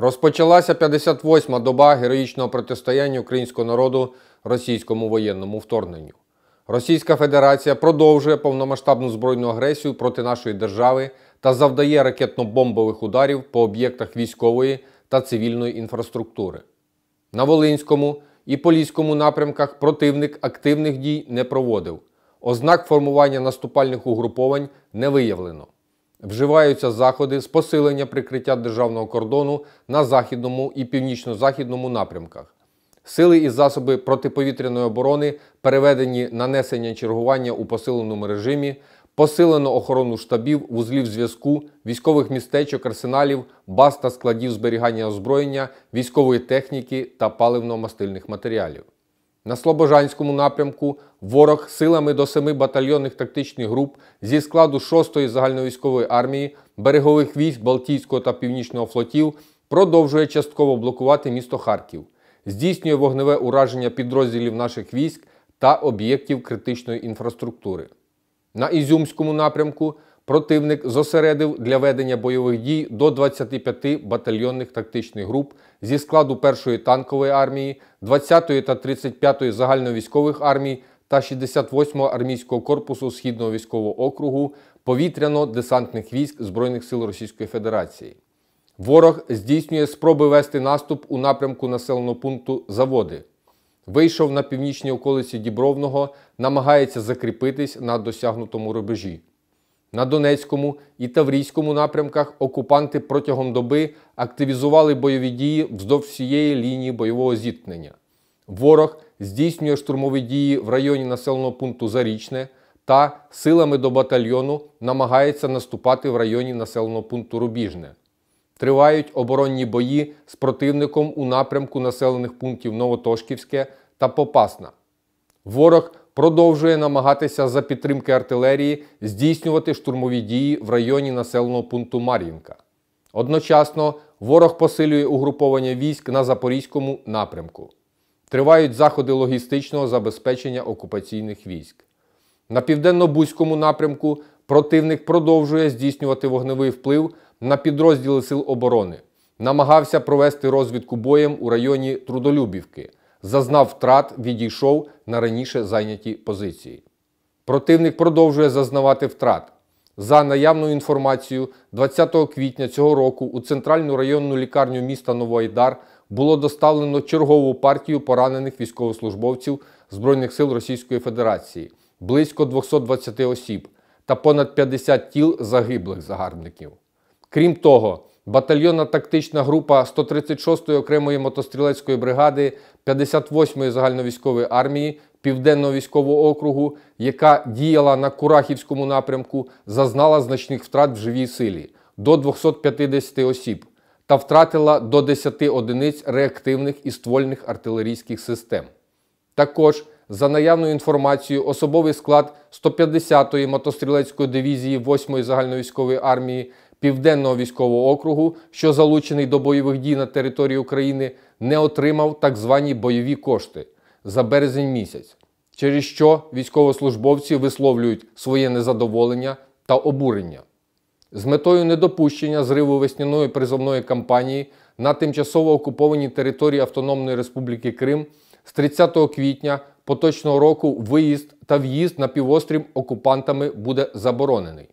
Розпочалася 58-ма доба героїчного протистояння українського народу російському воєнному вторгненню. Російська Федерація продовжує повномасштабну збройну агресію проти нашої держави та завдає ракетно-бомбових ударів по об'єктах військової та цивільної інфраструктури. На Волинському і Поліському напрямках противник активних дій не проводив. Ознак формування наступальних угруповань не виявлено. Вживаються заходи з посилення прикриття державного кордону на західному і північно-західному напрямках. Сили і засоби протиповітряної оборони переведені на несення чергування у посиленому режимі, посилено охорону штабів, вузлів зв'язку, військових містечок, арсеналів, баз та складів зберігання озброєння, військової техніки та паливно-мастильних матеріалів. На Слобожанському напрямку ворог силами до семи батальйонних тактичних груп зі складу 6-ї загальновійськової армії, берегових військ Балтійського та Північного флотів продовжує частково блокувати місто Харків, здійснює вогневе ураження підрозділів наших військ та об'єктів критичної інфраструктури. На Ізюмському напрямку противник зосередив для ведення бойових дій до 25 батальйонних тактичних груп зі складу 1-ї танкової армії, 20-ї та 35-ї загальновійськових армій та 68-го армійського корпусу Східного військового округу повітряно-десантних військ Збройних сил Російської Федерації. Ворог здійснює спроби вести наступ у напрямку населеного пункту Заводи. Вийшов на північній околиці Дібровного, намагається закріпитись на досягнутому рубежі. На Донецькому і Таврійському напрямках окупанти протягом доби активізували бойові дії вздовж всієї лінії бойового зіткнення. Ворог здійснює штурмові дії в районі населеного пункту Зарічне та силами до батальйону намагається наступати в районі населеного пункту Рубіжне. Тривають оборонні бої з противником у напрямку населених пунктів Новотошківське та Попасна. Ворог продовжує намагатися за підтримки артилерії здійснювати штурмові дії в районі населеного пункту Мар'їнка. Одночасно ворог посилює угруповання військ на запорізькому напрямку. Тривають заходи логістичного забезпечення окупаційних військ. На південно-бузькому напрямку противник продовжує здійснювати вогневий вплив на підрозділи Сил оборони, намагався провести розвідку боєм у районі Трудолюбівки, зазнав втрат, відійшов на раніше зайняті позиції. Противник продовжує зазнавати втрат. За наявною інформацією, 20 квітня цього року у центральну районну лікарню міста Новоайдар було доставлено чергову партію поранених військовослужбовців Збройних сил Російської Федерації близько 220 осіб та понад 50 тіл загиблих загарбників. Крім того, батальйонна тактична група 136-ї окремої мотострілецької бригади 58-ї загальновійськової армії Південного військового округу, яка діяла на Курахівському напрямку, зазнала значних втрат в живій силі до 250 осіб та втратила до 10 одиниць реактивних і ствольних артилерійських систем. Також за наявною інформацією, особовий склад 150-ї мотострілецької дивізії 8-ї загальновійськової армії Південного військового округу, що залучений до бойових дій на території України, не отримав так звані бойові кошти за березень місяць, через що військовослужбовці висловлюють своє незадоволення та обурення. З метою недопущення зриву весняної призовної кампанії на тимчасово окупованій території Автономної Республіки Крим з 30 квітня поточного року виїзд та в'їзд на півострів окупантами буде заборонений.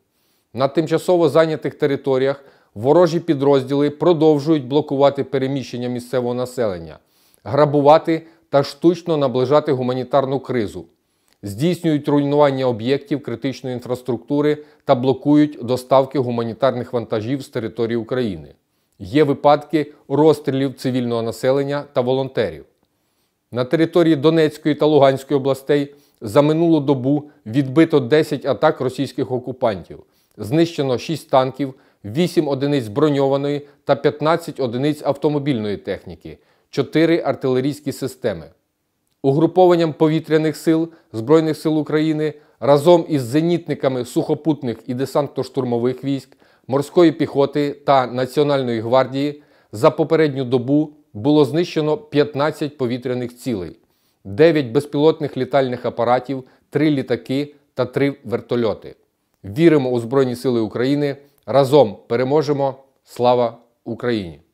На тимчасово зайнятих територіях ворожі підрозділи продовжують блокувати переміщення місцевого населення, грабувати та штучно наближати гуманітарну кризу, здійснюють руйнування об'єктів критичної інфраструктури та блокують доставки гуманітарних вантажів з території України. Є випадки розстрілів цивільного населення та волонтерів. На території Донецької та Луганської областей за минулу добу відбито 10 атак російських окупантів. Знищено 6 танків, 8 одиниць броньованої та 15 одиниць автомобільної техніки, 4 артилерійські системи. Угрупованням повітряних сил Збройних сил України разом із зенітниками сухопутних і десантно-штурмових військ, морської піхоти та Національної гвардії за попередню добу було знищено 15 повітряних цілей, 9 безпілотних літальних апаратів, 3 літаки та 3 вертольоти. Віримо у Збройні Сили України. Разом переможемо! Слава Україні!